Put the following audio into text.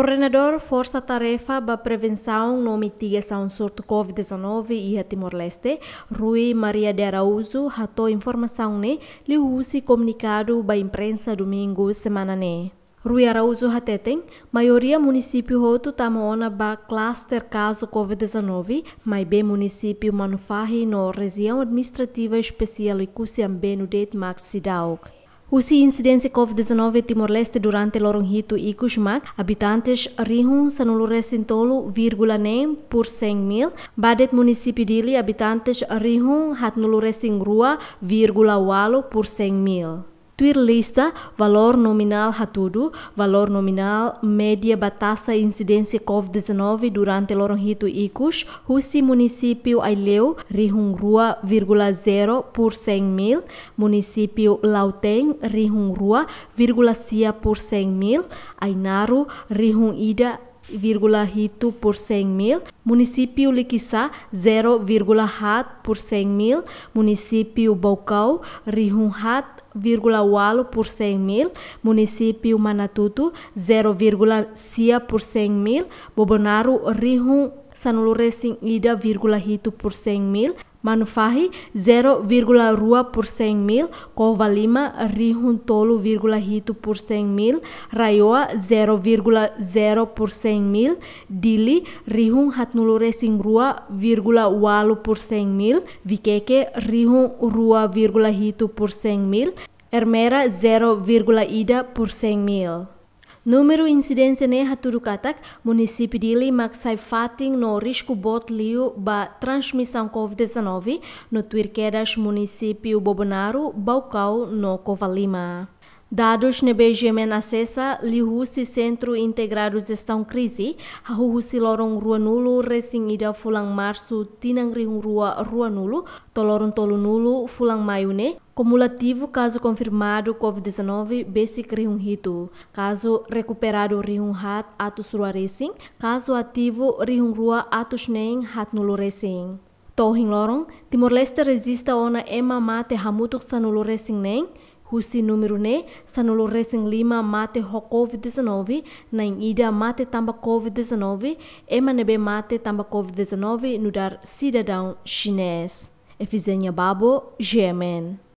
Coordenador Força Tarefa para Prevenção e Mitigação do Surto Covid-19 e a Timor-Leste, Rui Maria de Araújo, ratou informação ne, lhe use comunicado da imprensa domingo semana ne. Né? Rui Araújo Hateteng, maioria município roto tamona ba cluster caso COVID-19, mas bem município manufahi no região administrativa especial e cusiambeno det max sidauk. Usi incidencia COVID-19 Timor-Leste durante lorong hitu ikusmak, habitantes rihun sanuluresin tolu virgula nem pur seng mil, badet munisipi dili habitantes rihun hatnuluresin rua virgula walu pur seng mil. Tuir lista valor nominal hatudu, valor nominal média batasa incidência COVID-19 durante lorong hitu ikus, husi município Aileu, rihung rua vírgula zero por 100 mil, município Lauteng, rihung rua vírgula sia por 100 mil, Ainaru, rihung ida 0,8 por 100 mil, município Liquissá 0,8 por 100 mil, município Bocau Rihunhat 0,8 por 100 mil, município Manatutu 0,6 por 100 mil, Bobonaro Rihun Sanulu Racing Ida 0,1 por 100 mil, Manufahi 0,2 persen mil, kova lima rihun tolu virgula hitu persen mil, rayoa 0,0% mil, dili rihun hatnulu resing rua virgula walu persen mil, vikeke rihun rua virgula hitu persen mil, ermera 0,1% mil. Número incidência haturu katak, município de Ili sai fatin no risco bot liu ba transmissão COVID-19 no tuirqueras município Bobonaru, Baucau, no Covalima. Dados nebeje menacessa, lihusi centro integrados estão crise, hahuhusi lorong rua nulu, resing ida fulang março, tinang ring rua rua nulu, tolorong tolu nulu, fulang maiune, cumulativo caso confirmado COVID-19, basic ring hito, caso recuperado ring hat atus rua resing, caso ativo ring rua atus neng hat nulu resing. Tohing lorong, Timor-Leste resista ona ema mate hamutuk sanulu resing neng, Husi número ne sanolo racing lima mate ho COVID-19 na ida mate tamba COVID-19 e manebe mate tamba COVID-19 nudar dar cidadão chinês. Efizenya Babo, jemen.